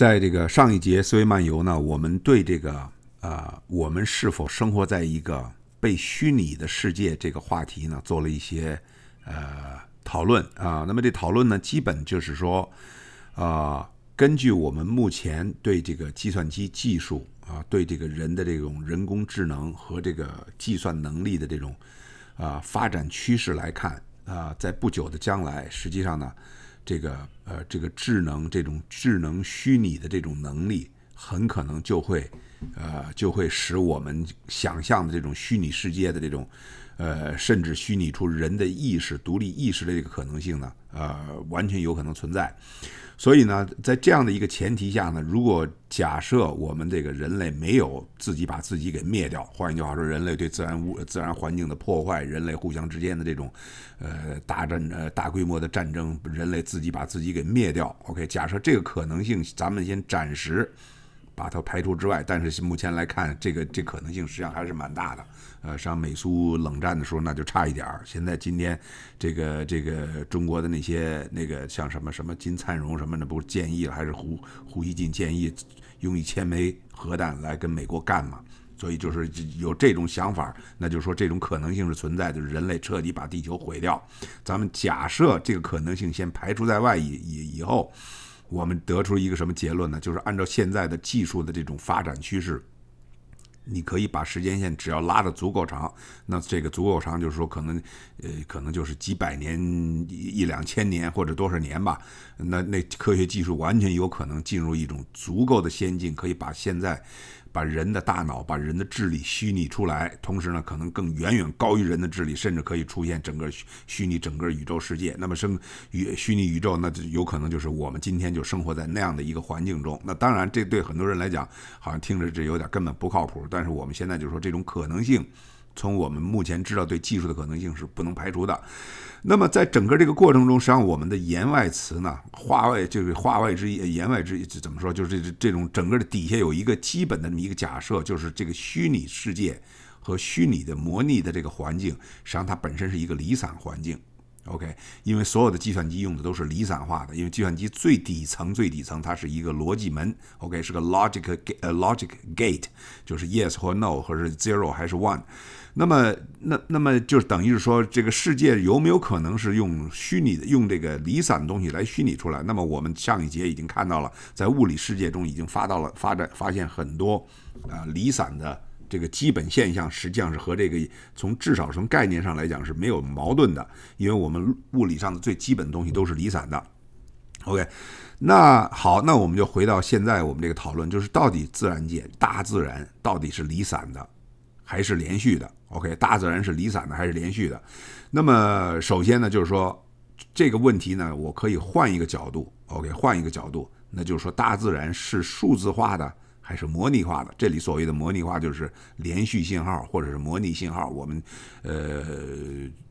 在这个上一节思维漫游呢，我们对这个呃，我们是否生活在一个被虚拟的世界这个话题呢，做了一些呃讨论啊。那么这讨论呢，基本就是说，啊，根据我们目前对这个计算机技术啊，对这个人的这种人工智能和这个计算能力的这种啊发展趋势来看啊，在不久的将来，实际上呢。这个呃，这个智能，这种智能虚拟的这种能力，很可能就会，呃，就会使我们想象的这种虚拟世界的这种。呃，甚至虚拟出人的意识、独立意识的这个可能性呢？呃，完全有可能存在。所以呢，在这样的一个前提下呢，如果假设我们这个人类没有自己把自己给灭掉，换一句话说，人类对自然物、自然环境的破坏，人类互相之间的这种，呃，大战、呃，大规模的战争，人类自己把自己给灭掉。OK，假设这个可能性，咱们先暂时。把它排除之外，但是目前来看，这个这可能性实际上还是蛮大的。呃，上美苏冷战的时候那就差一点儿。现在今天这个这个中国的那些那个像什么什么金灿荣什么的，不是建议还是胡胡锡进建议用一千枚核弹来跟美国干嘛？所以就是有这种想法，那就是说这种可能性是存在，就是人类彻底把地球毁掉。咱们假设这个可能性先排除在外以以以后。我们得出一个什么结论呢？就是按照现在的技术的这种发展趋势，你可以把时间线只要拉得足够长，那这个足够长就是说可能，呃，可能就是几百年、一两千年或者多少年吧。那那科学技术完全有可能进入一种足够的先进，可以把现在。把人的大脑、把人的智力虚拟出来，同时呢，可能更远远高于人的智力，甚至可以出现整个虚拟整个宇宙世界。那么，生宇虚拟宇宙，那就有可能就是我们今天就生活在那样的一个环境中。那当然，这对很多人来讲，好像听着这有点根本不靠谱。但是我们现在就说这种可能性。从我们目前知道，对技术的可能性是不能排除的。那么在整个这个过程中，实际上我们的言外词呢，话外就是话外之意，言外之意怎么说？就是这这种整个的底下有一个基本的这么一个假设，就是这个虚拟世界和虚拟的模拟的这个环境，实际上它本身是一个离散环境。OK，因为所有的计算机用的都是离散化的，因为计算机最底层最底层它是一个逻辑门。OK，是个 logic 呃 logic gate，就是 yes 或 no，或是 zero 还是 one。那么，那那么就是等于是说，这个世界有没有可能是用虚拟的、用这个离散的东西来虚拟出来？那么我们上一节已经看到了，在物理世界中已经发到了发展、发现很多，啊，离散的这个基本现象，实际上是和这个从至少从概念上来讲是没有矛盾的，因为我们物理上的最基本东西都是离散的。OK，那好，那我们就回到现在我们这个讨论，就是到底自然界、大自然到底是离散的，还是连续的？OK，大自然是离散的还是连续的？那么首先呢，就是说这个问题呢，我可以换一个角度。OK，换一个角度，那就是说大自然是数字化的还是模拟化的？这里所谓的模拟化就是连续信号或者是模拟信号。我们呃，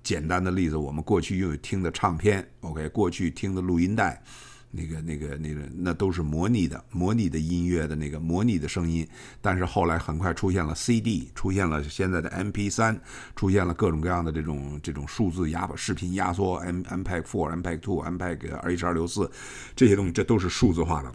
简单的例子，我们过去用听的唱片，OK，过去听的录音带。那个、那个、那个，那都是模拟的、模拟的音乐的那个模拟的声音，但是后来很快出现了 CD，出现了现在的 MP3，出现了各种各样的这种这种数字压、视频压缩，MMP4、MMP2、MMPH264 这些东西，这都是数字化的。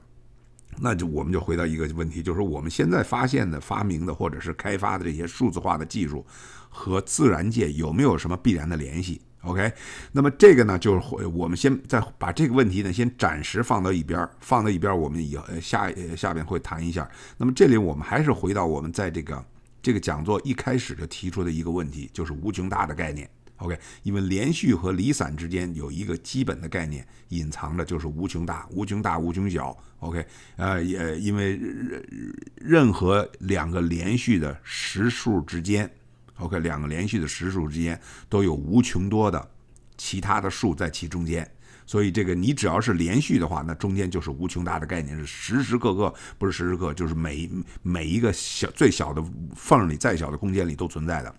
那就我们就回到一个问题，就是我们现在发现的、发明的或者是开发的这些数字化的技术和自然界有没有什么必然的联系？OK，那么这个呢，就是会我们先再把这个问题呢，先暂时放到一边，放到一边，我们以后下下边会谈一下。那么这里我们还是回到我们在这个这个讲座一开始就提出的一个问题，就是无穷大的概念。OK，因为连续和离散之间有一个基本的概念隐藏着，就是无穷大、无穷大、无穷小。OK，呃，也因为任任何两个连续的实数之间。OK，两个连续的实数之间都有无穷多的其他的数在其中间，所以这个你只要是连续的话，那中间就是无穷大的概念，是时时刻刻，不是时时刻，就是每每一个小最小的缝里，再小的空间里都存在的。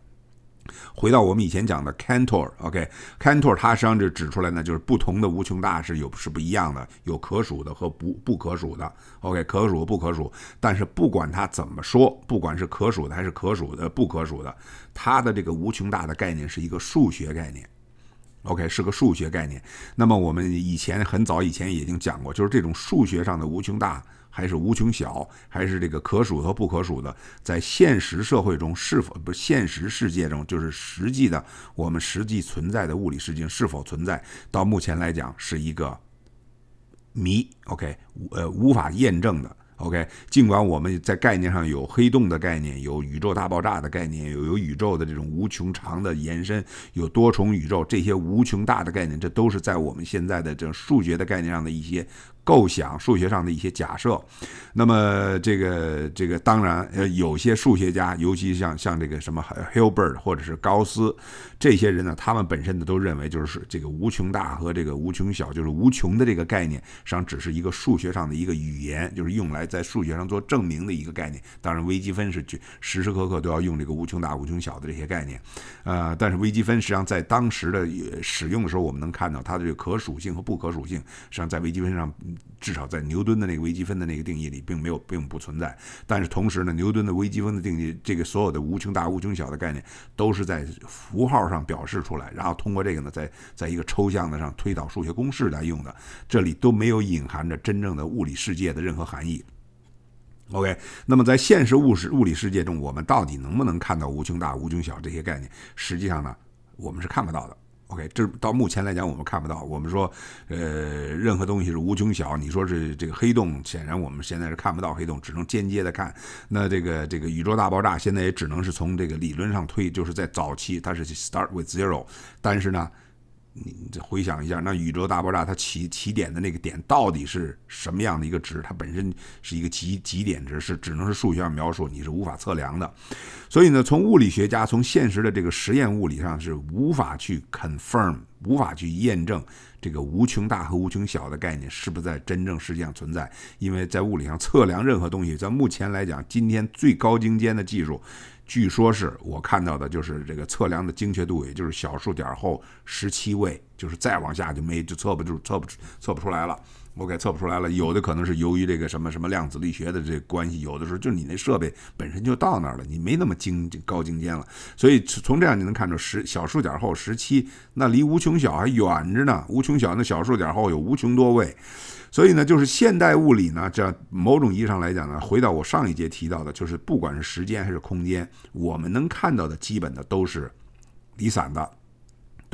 回到我们以前讲的 Cantor，OK，Cantor，它实际上就指出来呢，就是不同的无穷大是有是不一样的，有可数的和不不可数的，OK，可数不可数。但是不管它怎么说，不管是可数的还是可数的不可数的，它的这个无穷大的概念是一个数学概念。OK，是个数学概念。那么我们以前很早以前已经讲过，就是这种数学上的无穷大还是无穷小，还是这个可数和不可数的，在现实社会中是否不现实世界中，就是实际的我们实际存在的物理世界是否存在？到目前来讲是一个谜。OK，呃，无法验证的。OK，尽管我们在概念上有黑洞的概念，有宇宙大爆炸的概念，有有宇宙的这种无穷长的延伸，有多重宇宙这些无穷大的概念，这都是在我们现在的这数学的概念上的一些。构想数学上的一些假设，那么这个这个当然呃有些数学家，尤其像像这个什么 Hilbert 或者是高斯这些人呢，他们本身呢都认为就是这个无穷大和这个无穷小就是无穷的这个概念，实际上只是一个数学上的一个语言，就是用来在数学上做证明的一个概念。当然微积分是去时时刻刻都要用这个无穷大、无穷小的这些概念呃，但是微积分实际上在当时的使用的时候，我们能看到它的这个可属性和不可属性，实际上在微积分上。至少在牛顿的那个微积分的那个定义里，并没有并不存在。但是同时呢，牛顿的微积分的定义，这个所有的无穷大、无穷小的概念，都是在符号上表示出来，然后通过这个呢，在在一个抽象的上推导数学公式来用的。这里都没有隐含着真正的物理世界的任何含义。OK，那么在现实物实物理世界中，我们到底能不能看到无穷大、无穷小这些概念？实际上呢，我们是看不到的。O.K. 这到目前来讲，我们看不到。我们说，呃，任何东西是无穷小。你说是这个黑洞，显然我们现在是看不到黑洞，只能间接的看。那这个这个宇宙大爆炸，现在也只能是从这个理论上推，就是在早期它是 start with zero。但是呢。你再回想一下，那宇宙大爆炸它起起点的那个点到底是什么样的一个值？它本身是一个极极点值，是只能是数学上描述，你是无法测量的。所以呢，从物理学家从现实的这个实验物理上是无法去 confirm，无法去验证这个无穷大和无穷小的概念是不是在真正世界上存在。因为在物理上测量任何东西，在目前来讲，今天最高精尖的技术。据说是我看到的，就是这个测量的精确度，也就是小数点后十七位，就是再往下就没就测不，就测不出测不出来了。我给测不出来了，有的可能是由于这个什么什么量子力学的这关系，有的时候就是你那设备本身就到那儿了，你没那么精高精尖了。所以从这样你能看出十小数点后十七，那离无穷小还远着呢。无穷小那小数点后有无穷多位，所以呢，就是现代物理呢，这某种意义上来讲呢，回到我上一节提到的，就是不管是时间还是空间，我们能看到的基本的都是离散的。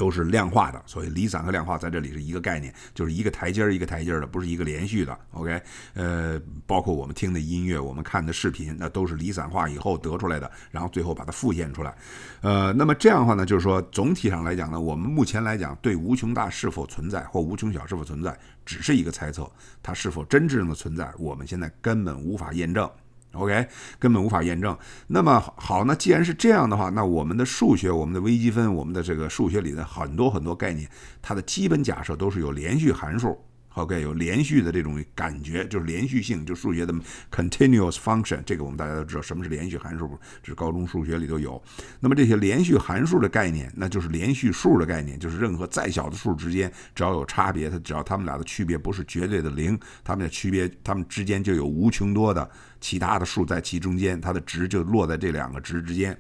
都是量化的，所以离散和量化在这里是一个概念，就是一个台阶儿一个台阶儿的，不是一个连续的。OK，呃，包括我们听的音乐，我们看的视频，那都是离散化以后得出来的，然后最后把它复现出来。呃，那么这样的话呢，就是说总体上来讲呢，我们目前来讲对无穷大是否存在或无穷小是否存在，只是一个猜测，它是否真挚的存在，我们现在根本无法验证。OK，根本无法验证。那么好，那既然是这样的话，那我们的数学、我们的微积分、我们的这个数学里的很多很多概念，它的基本假设都是有连续函数。OK，有连续的这种感觉，就是连续性，就数学的 continuous function。这个我们大家都知道，什么是连续函数？这是高中数学里都有。那么这些连续函数的概念，那就是连续数的概念，就是任何再小的数之间，只要有差别，它只要它们俩的区别不是绝对的零，它们的区别，它们之间就有无穷多的其他的数在其中间，它的值就落在这两个值之间。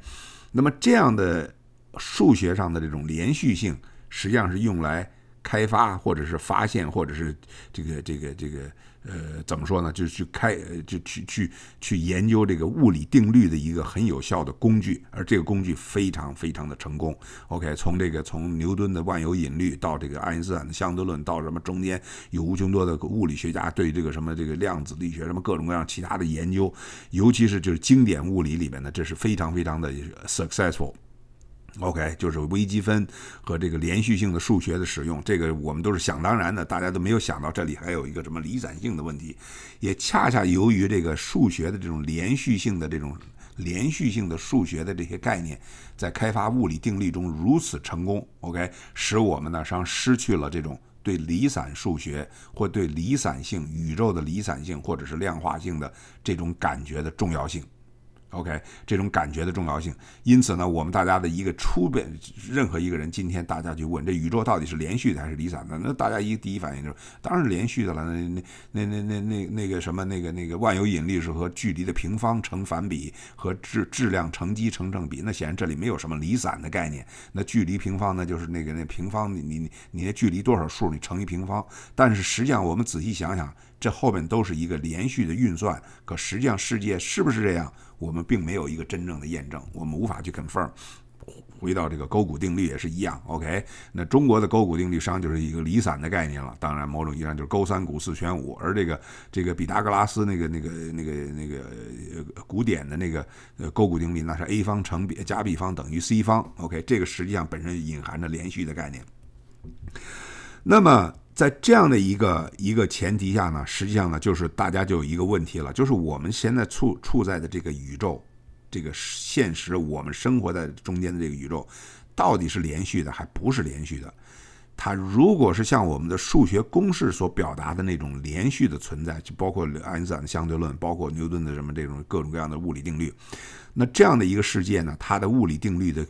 那么这样的数学上的这种连续性，实际上是用来。开发或者是发现，或者是这个这个这个呃，怎么说呢？就去开，就去去去研究这个物理定律的一个很有效的工具，而这个工具非常非常的成功。OK，从这个从牛顿的万有引力到这个爱因斯坦的相对论，到什么中间有无穷多的物理学家对这个什么这个量子力学什么各种各样其他的研究，尤其是就是经典物理里面的，这是非常非常的 successful。OK，就是微积分和这个连续性的数学的使用，这个我们都是想当然的，大家都没有想到这里还有一个什么离散性的问题。也恰恰由于这个数学的这种连续性的这种连续性的数学的这些概念，在开发物理定律中如此成功，OK，使我们呢上失去了这种对离散数学或对离散性宇宙的离散性或者是量化性的这种感觉的重要性。OK，这种感觉的重要性。因此呢，我们大家的一个初本，任何一个人，今天大家去问这宇宙到底是连续的还是离散的？那大家一第一反应就是，当然是连续的了。那那那那那那那个什么那个那个万有引力是和距离的平方成反比，和质质量乘积成正比。那显然这里没有什么离散的概念。那距离平方呢，就是那个那平方，你你你那距离多少数你乘一平方。但是实际上我们仔细想想，这后边都是一个连续的运算。可实际上世界是不是这样？我们并没有一个真正的验证，我们无法去啃缝 m 回到这个勾股定律也是一样。OK，那中国的勾股定律商就是一个离散的概念了。当然，某种意义上就是勾三股四全五。而这个这个毕达哥拉斯那个那个那个那个古典的那个勾股定律，那是 a 方乘 b 加 b 方等于 c 方。OK，这个实际上本身隐含着连续的概念。那么。在这样的一个一个前提下呢，实际上呢，就是大家就有一个问题了，就是我们现在处处在的这个宇宙，这个现实，我们生活在中间的这个宇宙，到底是连续的，还不是连续的？它如果是像我们的数学公式所表达的那种连续的存在，就包括爱因斯坦的相对论，包括牛顿的什么这种各种各样的物理定律，那这样的一个世界呢，它的物理定律的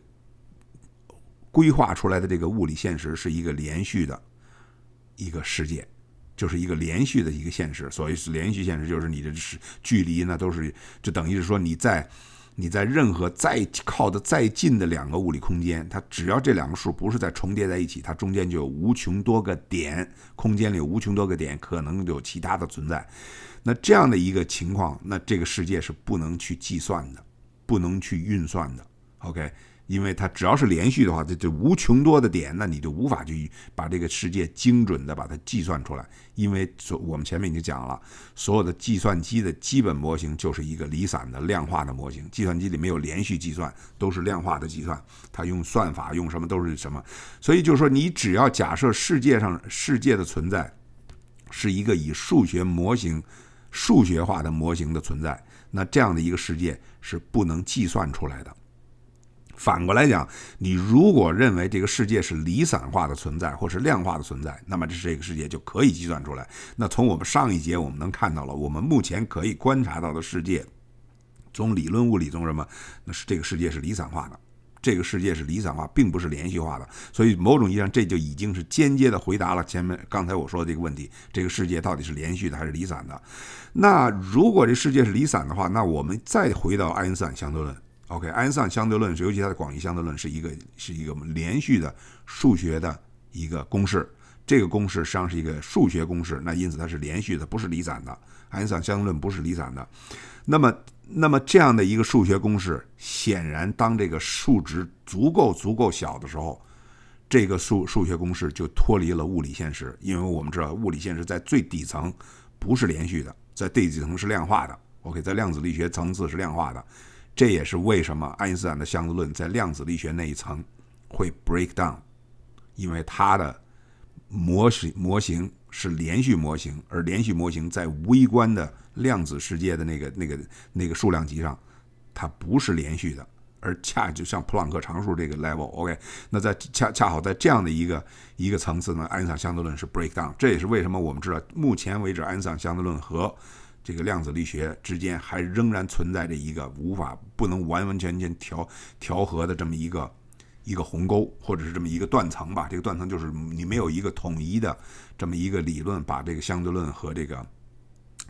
规划出来的这个物理现实是一个连续的。一个世界，就是一个连续的一个现实。所以是连续现实，就是你的距离那都是，就等于是说你在你在任何再靠的再近的两个物理空间，它只要这两个数不是在重叠在一起，它中间就有无穷多个点，空间里无穷多个点可能有其他的存在。那这样的一个情况，那这个世界是不能去计算的，不能去运算的。OK。因为它只要是连续的话，这这无穷多的点，那你就无法去把这个世界精准的把它计算出来。因为所我们前面已经讲了，所有的计算机的基本模型就是一个离散的量化的模型，计算机里没有连续计算，都是量化的计算。它用算法用什么都是什么。所以就是说，你只要假设世界上世界的存在是一个以数学模型、数学化的模型的存在，那这样的一个世界是不能计算出来的。反过来讲，你如果认为这个世界是离散化的存在，或是量化的存在，那么这这个世界就可以计算出来。那从我们上一节我们能看到了，我们目前可以观察到的世界，从理论物理中什么，那是这个世界是离散化的。这个世界是离散化，并不是连续化的。所以某种意义上，这就已经是间接的回答了前面刚才我说的这个问题：这个世界到底是连续的还是离散的？那如果这世界是离散的话，那我们再回到爱因斯坦相对论。O.K. 爱因斯坦相对论是，尤其它的广义相对论是一个是一个连续的数学的一个公式。这个公式实际上是一个数学公式，那因此它是连续的，不是离散的。爱因斯坦相对论不是离散的。那么，那么这样的一个数学公式，显然当这个数值足够足够小的时候，这个数数学公式就脱离了物理现实，因为我们知道物理现实在最底层不是连续的，在最几层是量化的。O.K. 在量子力学层次是量化的。这也是为什么爱因斯坦的相对论在量子力学那一层会 break down，因为它的模型模型是连续模型，而连续模型在微观的量子世界的那个那个那个数量级上，它不是连续的，而恰就像普朗克常数这个 level，OK，那在恰恰好在这样的一个一个层次呢，爱因斯坦相对论是 break down，这也是为什么我们知道目前为止爱因斯坦相对论和这个量子力学之间还仍然存在着一个无法不能完完全全调调和的这么一个一个鸿沟，或者是这么一个断层吧。这个断层就是你没有一个统一的这么一个理论，把这个相对论和这个。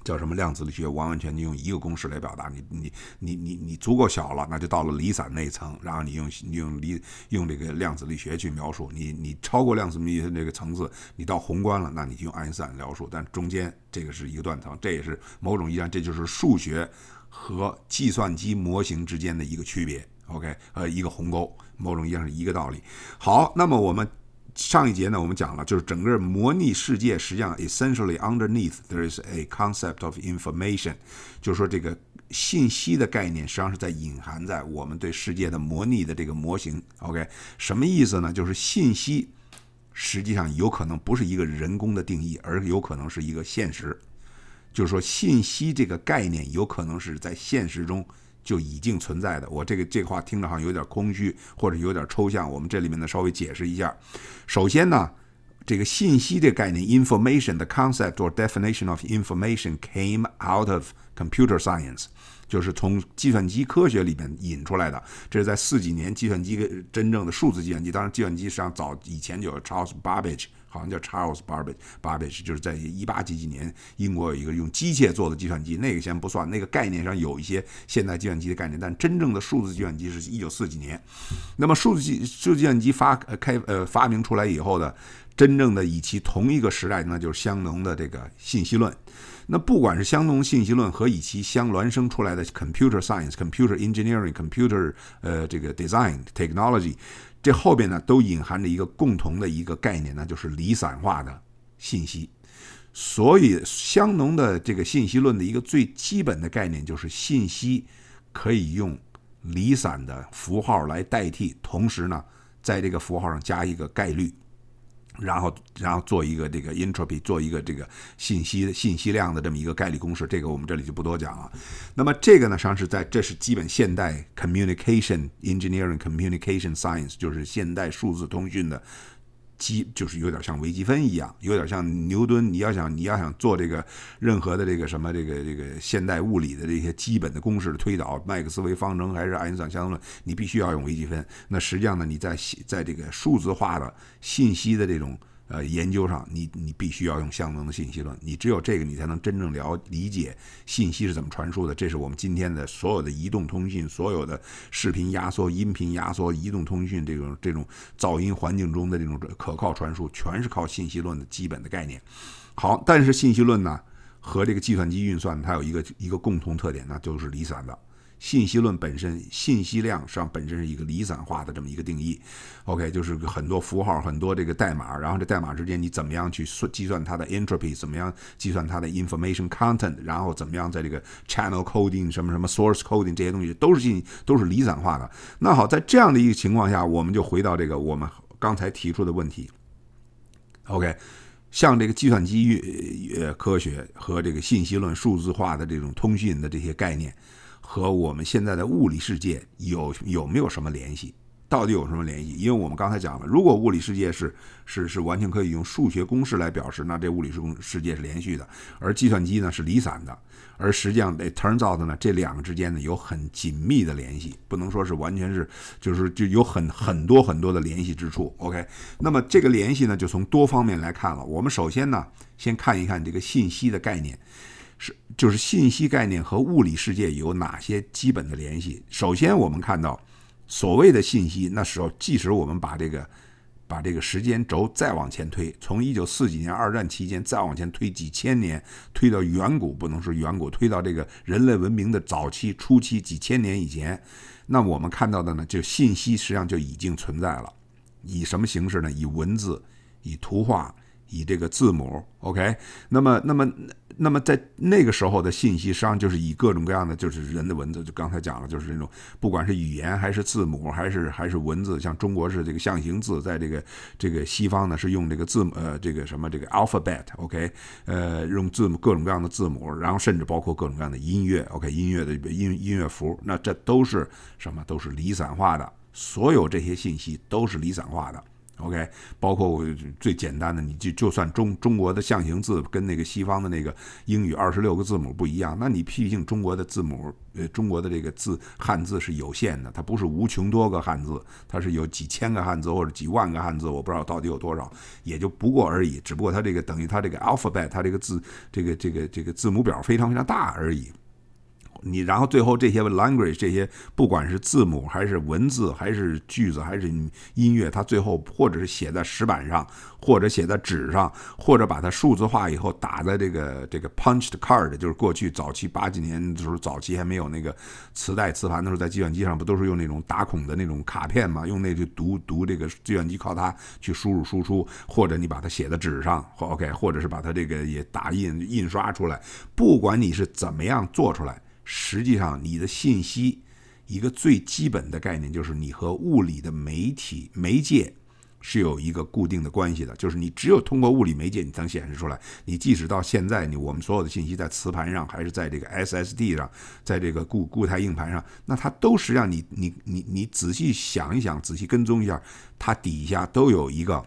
叫什么量子力学？完完全全用一个公式来表达。你你你你你足够小了，那就到了离散那一层。然后你用你用离用这个量子力学去描述。你你超过量子力学这个层次，你到宏观了，那你就用爱因斯坦描述。但中间这个是一个断层，这也是某种意义上这就是数学和计算机模型之间的一个区别。OK，呃，一个鸿沟，某种意义上是一个道理。好，那么我们。上一节呢，我们讲了，就是整个模拟世界实际上，essentially underneath there is a concept of information，就是说这个信息的概念实际上是在隐含在我们对世界的模拟的这个模型。OK，什么意思呢？就是信息实际上有可能不是一个人工的定义，而有可能是一个现实，就是说信息这个概念有可能是在现实中。就已经存在的，我这个这话听着好像有点空虚，或者有点抽象。我们这里面呢稍微解释一下。首先呢，这个信息的概念，information 的 concept or definition of information came out of computer science，就是从计算机科学里面引出来的。这是在四几年计算机真正的数字计算机，当然计算机实际上早以前就有 Charles Babbage。好像叫 Charles b a r b g e b a r b g e 就是在一八几几年，英国有一个用机械做的计算机，那个先不算，那个概念上有一些现代计算机的概念，但真正的数字计算机是一九四几年。那么数字计数字计算机发呃开呃发明出来以后呢，真正的以其同一个时代那就是香农的这个信息论。那不管是香农信息论和以其相孪生出来的 computer science、computer engineering、computer 呃这个 design technology，这后边呢都隐含着一个共同的一个概念呢，就是离散化的信息。所以香农的这个信息论的一个最基本的概念就是信息可以用离散的符号来代替，同时呢在这个符号上加一个概率。然后，然后做一个这个 entropy，做一个这个信息信息量的这么一个概率公式，这个我们这里就不多讲了。那么这个呢，实际上是在这是基本现代 communication engineering，communication science，就是现代数字通讯的。积就是有点像微积分一样，有点像牛顿。你要想你要想做这个任何的这个什么这个这个现代物理的这些基本的公式的推导，麦克斯韦方程还是爱因斯坦相对论，你必须要用微积分。那实际上呢，你在在这个数字化的、信息的这种。呃，研究上你你必须要用相同的信息论，你只有这个你才能真正了理解信息是怎么传输的。这是我们今天的所有的移动通讯、所有的视频压缩、音频压缩、移动通讯这种这种噪音环境中的这种可靠传输，全是靠信息论的基本的概念。好，但是信息论呢和这个计算机运算它有一个一个共同特点，那就是离散的。信息论本身，信息量上本身是一个离散化的这么一个定义。OK，就是很多符号，很多这个代码，然后这代码之间你怎么样去算计算它的 entropy，怎么样计算它的 information content，然后怎么样在这个 channel coding 什么什么 source coding 这些东西都是进都是离散化的。那好，在这样的一个情况下，我们就回到这个我们刚才提出的问题。OK，像这个计算机呃科学和这个信息论数字化的这种通讯的这些概念。和我们现在的物理世界有有没有什么联系？到底有什么联系？因为我们刚才讲了，如果物理世界是是是完全可以用数学公式来表示，那这物理世世界是连续的，而计算机呢是离散的，而实际上被 t u r n out 呢，这两个之间呢有很紧密的联系，不能说是完全是，就是就有很很多很多的联系之处。OK，那么这个联系呢，就从多方面来看了。我们首先呢，先看一看这个信息的概念。是，就是信息概念和物理世界有哪些基本的联系？首先，我们看到所谓的信息，那时候即使我们把这个把这个时间轴再往前推，从一九四几年二战期间再往前推几千年，推到远古不能说远古，推到这个人类文明的早期初期几千年以前，那我们看到的呢，就信息实际上就已经存在了，以什么形式呢？以文字，以图画。以这个字母，OK，那么，那么，那么在那个时候的信息，商就是以各种各样的，就是人的文字，就刚才讲了，就是这种，不管是语言还是字母，还是还是文字，像中国是这个象形字，在这个这个西方呢是用这个字母，呃，这个什么这个 alphabet，OK，呃，用字母各种各样的字母，然后甚至包括各种各样的音乐，OK，音乐的音音乐符，那这都是什么？都是离散化的，所有这些信息都是离散化的。OK，包括最简单的，你就就算中中国的象形字跟那个西方的那个英语二十六个字母不一样，那你毕竟中国的字母，呃，中国的这个字汉字是有限的，它不是无穷多个汉字，它是有几千个汉字或者几万个汉字，我不知道到底有多少，也就不过而已，只不过它这个等于它这个 alphabet，它这个字这个这个这个字母表非常非常大而已。你然后最后这些 language 这些不管是字母还是文字还是句子还是音乐，它最后或者是写在石板上，或者写在纸上，或者把它数字化以后打在这个这个 punched card，就是过去早期八几年的时候早期还没有那个磁带磁盘的时候，在计算机上不都是用那种打孔的那种卡片嘛？用那去读读这个计算机靠它去输入输出，或者你把它写在纸上，OK，或者是把它这个也打印印刷出来，不管你是怎么样做出来。实际上，你的信息一个最基本的概念就是，你和物理的媒体媒介是有一个固定的关系的。就是你只有通过物理媒介，你才能显示出来。你即使到现在，你我们所有的信息在磁盘上，还是在这个 SSD 上，在这个固固态硬盘上，那它都是让你你你你仔细想一想，仔细跟踪一下，它底下都有一个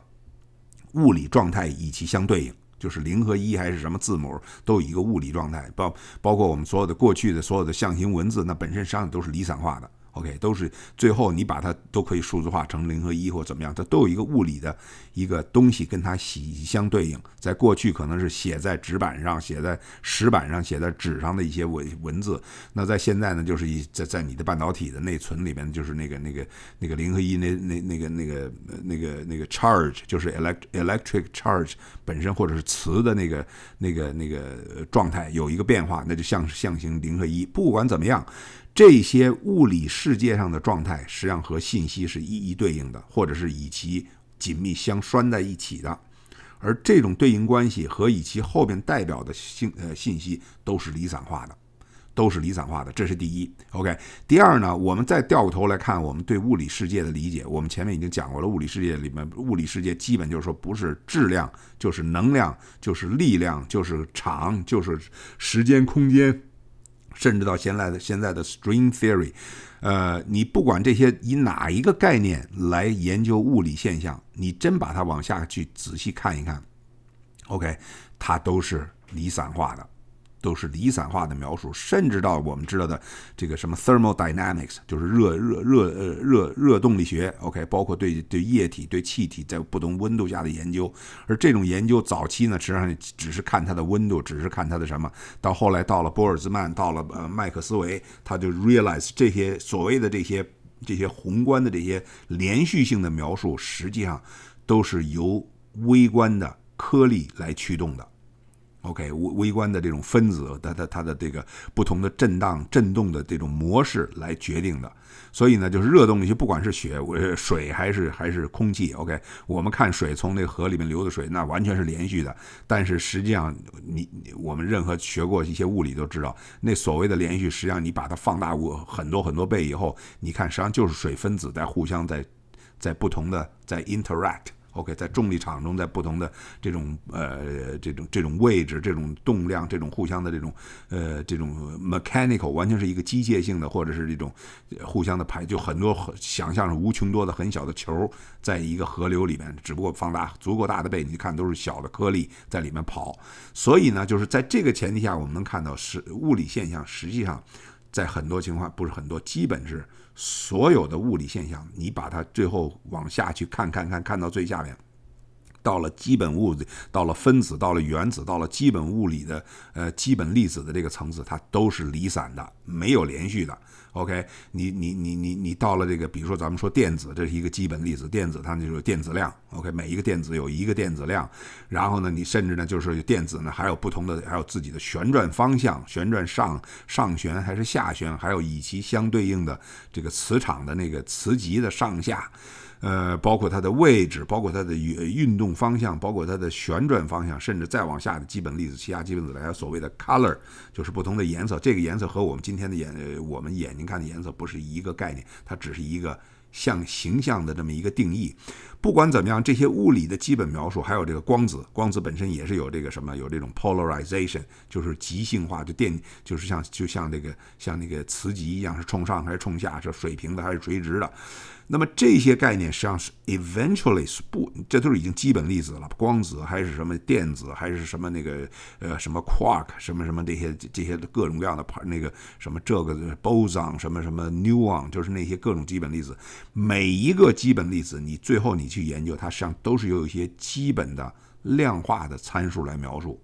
物理状态以及相对应。就是零和一还是什么字母，都有一个物理状态，包包括我们所有的过去的所有的象形文字，那本身上都是离散化的。OK，都是最后你把它都可以数字化成零和一，或怎么样，它都有一个物理的一个东西跟它息相对应。在过去可能是写在纸板上、写在石板上、写在纸上的一些文文字，那在现在呢，就是一在在你的半导体的内存里面，就是那个那个那个零和一那那那个那个那个那个 charge，就是 elect electric charge 本身或者是磁的那个那个那个状态有一个变化，那就像是象形零和一。不管怎么样。这些物理世界上的状态，实际上和信息是一一对应的，或者是与其紧密相拴在一起的。而这种对应关系和以其后边代表的信呃信息都是离散化的，都是离散化的，这是第一。OK，第二呢，我们再掉过头来看我们对物理世界的理解。我们前面已经讲过了，物理世界里面，物理世界基本就是说，不是质量，就是能量，就是力量，就是场，就是时间、空间。甚至到现在的现在的 string theory，呃，你不管这些以哪一个概念来研究物理现象，你真把它往下去仔细看一看，OK，它都是离散化的。都是离散化的描述，甚至到我们知道的这个什么 thermodynamics，就是热热热呃热热动力学，OK，包括对对液体、对气体在不同温度下的研究。而这种研究早期呢，实际上只是看它的温度，只是看它的什么。到后来到了波尔兹曼，到了呃麦克斯韦，他就 realize 这些所谓的这些这些宏观的这些连续性的描述，实际上都是由微观的颗粒来驱动的。O.K. 微微观的这种分子，它的它的这个不同的震荡、震动的这种模式来决定的。所以呢，就是热动力学，不管是雪、水还是还是空气。O.K. 我们看水从那河里面流的水，那完全是连续的。但是实际上，你我们任何学过一些物理都知道，那所谓的连续，实际上你把它放大过很多很多倍以后，你看实际上就是水分子在互相在在不同的在 interact。OK，在重力场中，在不同的这种呃这种这种位置、这种动量、这种互相的这种呃这种 mechanical，完全是一个机械性的，或者是这种互相的排，就很多想象是无穷多的很小的球，在一个河流里面，只不过放大足够大的倍，你看都是小的颗粒在里面跑。所以呢，就是在这个前提下，我们能看到实物理现象，实际上在很多情况不是很多，基本是。所有的物理现象，你把它最后往下去看看看，看到最下面。到了基本物理，到了分子，到了原子，到了基本物理的呃基本粒子的这个层次，它都是离散的，没有连续的。OK，你你你你你到了这个，比如说咱们说电子，这是一个基本粒子，电子它就是电子量。OK，每一个电子有一个电子量。然后呢，你甚至呢，就是电子呢还有不同的，还有自己的旋转方向，旋转上上旋还是下旋，还有以其相对应的这个磁场的那个磁极的上下。呃，包括它的位置，包括它的运动方向，包括它的旋转方向，甚至再往下的基本粒子、气压、基本子来，所谓的 color 就是不同的颜色。这个颜色和我们今天的眼，我们眼睛看的颜色不是一个概念，它只是一个像形象的这么一个定义。不管怎么样，这些物理的基本描述，还有这个光子，光子本身也是有这个什么，有这种 polarization，就是极性化，就电，就是像就像这个像那个磁极一样，是冲上还是冲下，是水平的还是垂直的。那么这些概念实际上是 eventually 是不，这都是已经基本粒子了，光子还是什么电子还是什么那个呃什么 quark 什么什么这些这些各种各样的那个什么这个 boson 什么什么 n e u o n 就是那些各种基本粒子，每一个基本粒子你最后你去研究它，实际上都是有一些基本的量化的参数来描述。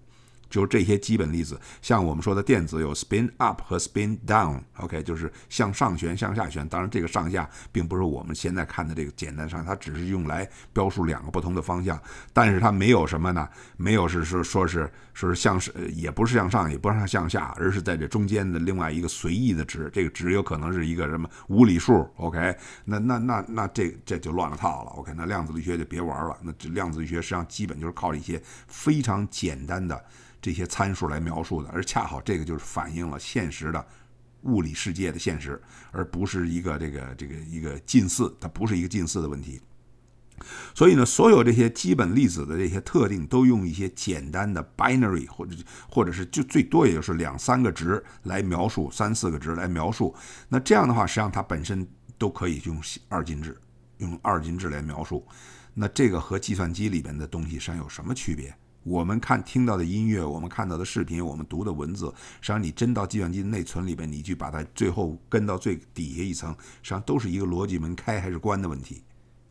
就是这些基本粒子，像我们说的电子有 spin up 和 spin down，OK，就是向上旋、向下旋。当然，这个上下并不是我们现在看的这个简单上，它只是用来标述两个不同的方向。但是它没有什么呢？没有是说说是说向是也不是向上，也不是向下，而是在这中间的另外一个随意的值。这个值有可能是一个什么无理数？OK，那那那那这这就乱了套了。OK，那量子力学就别玩了。那这量子力学实际上基本就是靠一些非常简单的。这些参数来描述的，而恰好这个就是反映了现实的物理世界的现实，而不是一个这个这个一个近似，它不是一个近似的问题。所以呢，所有这些基本粒子的这些特定都用一些简单的 binary 或者或者是就最多也就是两三个值来描述，三四个值来描述。那这样的话，实际上它本身都可以用二进制，用二进制来描述。那这个和计算机里边的东西上有什么区别？我们看听到的音乐，我们看到的视频，我们读的文字，实际上你真到计算机内存里边，你去把它最后跟到最底下一层，实际上都是一个逻辑门开还是关的问题。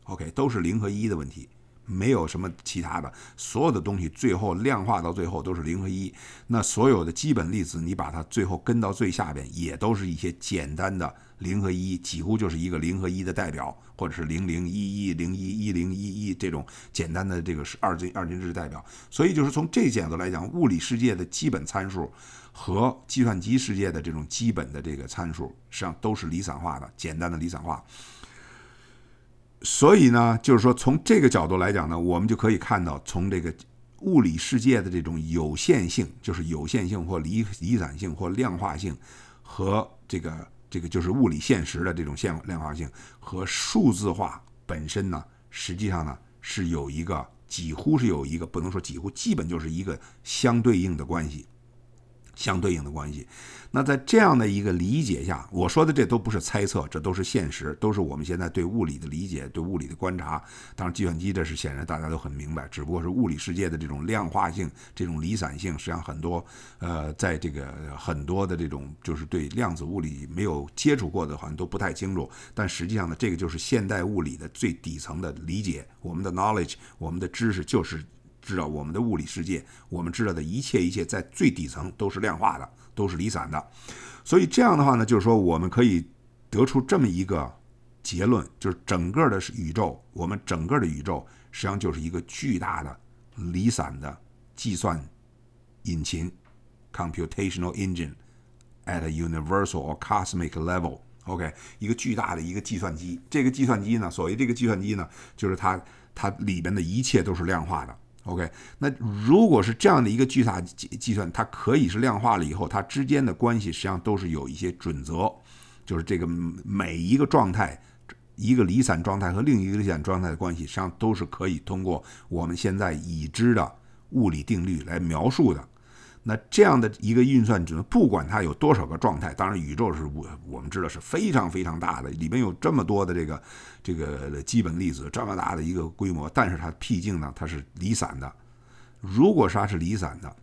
OK，都是零和一的问题，没有什么其他的。所有的东西最后量化到最后都是零和一。那所有的基本粒子，你把它最后跟到最下边，也都是一些简单的。零和一几乎就是一个零和一的代表，或者是零零一一零一一零一一这种简单的这个是二进二进制代表。所以就是从这角度来讲，物理世界的基本参数和计算机世界的这种基本的这个参数，实际上都是离散化的简单的离散化。所以呢，就是说从这个角度来讲呢，我们就可以看到，从这个物理世界的这种有限性，就是有限性或离离散性或量化性，和这个。这个就是物理现实的这种现量化性和数字化本身呢，实际上呢是有一个几乎是有一个不能说几乎基本就是一个相对应的关系。相对应的关系，那在这样的一个理解下，我说的这都不是猜测，这都是现实，都是我们现在对物理的理解，对物理的观察。当然，计算机这是显然大家都很明白，只不过是物理世界的这种量化性、这种离散性，实际上很多呃，在这个很多的这种就是对量子物理没有接触过的好像都不太清楚。但实际上呢，这个就是现代物理的最底层的理解，我们的 knowledge，我们的知识就是。知道我们的物理世界，我们知道的一切一切，在最底层都是量化的，都是离散的。所以这样的话呢，就是说我们可以得出这么一个结论：，就是整个的宇宙，我们整个的宇宙实际上就是一个巨大的离散的计算引擎 （computational engine at a universal or cosmic level）。OK，一个巨大的一个计算机。这个计算机呢，所谓这个计算机呢，就是它它里边的一切都是量化的。OK，那如果是这样的一个巨大计算，它可以是量化了以后，它之间的关系实际上都是有一些准则，就是这个每一个状态，一个离散状态和另一个离散状态的关系，实际上都是可以通过我们现在已知的物理定律来描述的。那这样的一个运算只能，不管它有多少个状态，当然宇宙是，我我们知道是非常非常大的，里面有这么多的这个这个基本粒子，这么大的一个规模，但是它毕竟呢，它是离散的。如果它是离散的，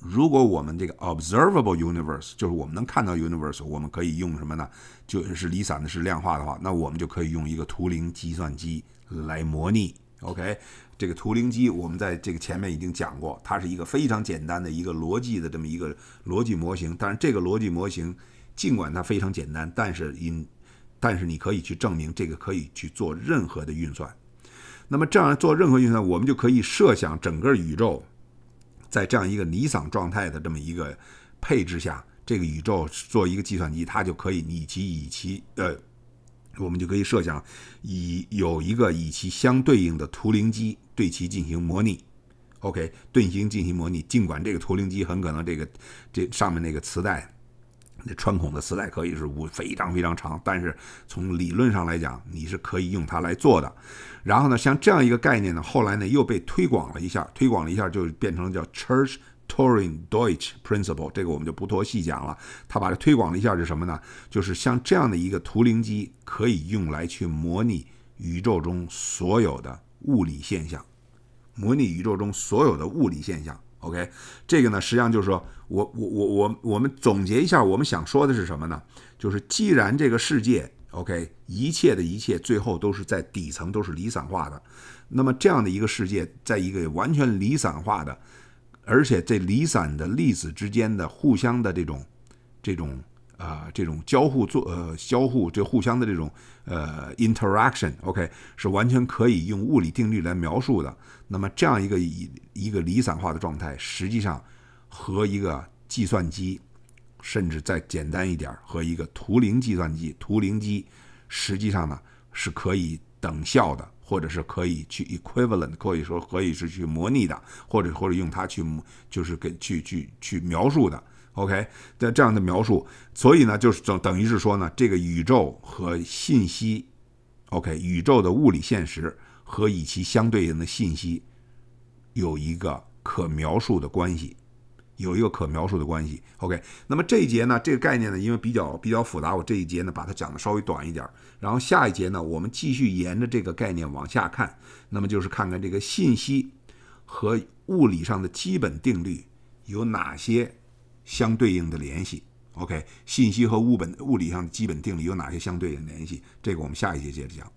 如果我们这个 observable universe 就是我们能看到 universe，我们可以用什么呢？就是离散的是量化的话，那我们就可以用一个图灵计算机来模拟。OK，这个图灵机我们在这个前面已经讲过，它是一个非常简单的一个逻辑的这么一个逻辑模型。但是这个逻辑模型尽管它非常简单，但是因，但是你可以去证明这个可以去做任何的运算。那么这样做任何运算，我们就可以设想整个宇宙在这样一个离散状态的这么一个配置下，这个宇宙做一个计算机，它就可以以其以其呃。我们就可以设想，以有一个与其相对应的图灵机对其进行模拟，OK，盾形进行模拟。尽管这个图灵机很可能这个这上面那个磁带，那穿孔的磁带可以是无非常非常长，但是从理论上来讲，你是可以用它来做的。然后呢，像这样一个概念呢，后来呢又被推广了一下，推广了一下就变成了叫 Church。Turing Deutsch principle，这个我们就不多细讲了。他把它推广了一下，是什么呢？就是像这样的一个图灵机可以用来去模拟宇宙中所有的物理现象，模拟宇宙中所有的物理现象。OK，这个呢，实际上就是说，我我我我我们总结一下，我们想说的是什么呢？就是既然这个世界 OK，一切的一切最后都是在底层都是离散化的，那么这样的一个世界，在一个完全离散化的。而且这离散的粒子之间的互相的这种、这种、啊、这种交互作、呃，交互这互相的这种、呃，interaction，OK，是完全可以用物理定律来描述的。那么这样一个一一个离散化的状态，实际上和一个计算机，甚至再简单一点，和一个图灵计算机、图灵机，实际上呢是可以等效的。或者是可以去 equivalent，可以说可以是去模拟的，或者或者用它去就是给去去去描述的。OK，在这样的描述，所以呢就是等等于是说呢，这个宇宙和信息，OK，宇宙的物理现实和与其相对应的信息有一个可描述的关系。有一个可描述的关系，OK。那么这一节呢，这个概念呢，因为比较比较复杂，我这一节呢，把它讲的稍微短一点儿。然后下一节呢，我们继续沿着这个概念往下看，那么就是看看这个信息和物理上的基本定律有哪些相对应的联系。OK，信息和物本物理上的基本定律有哪些相对应的联系？这个我们下一节接着讲。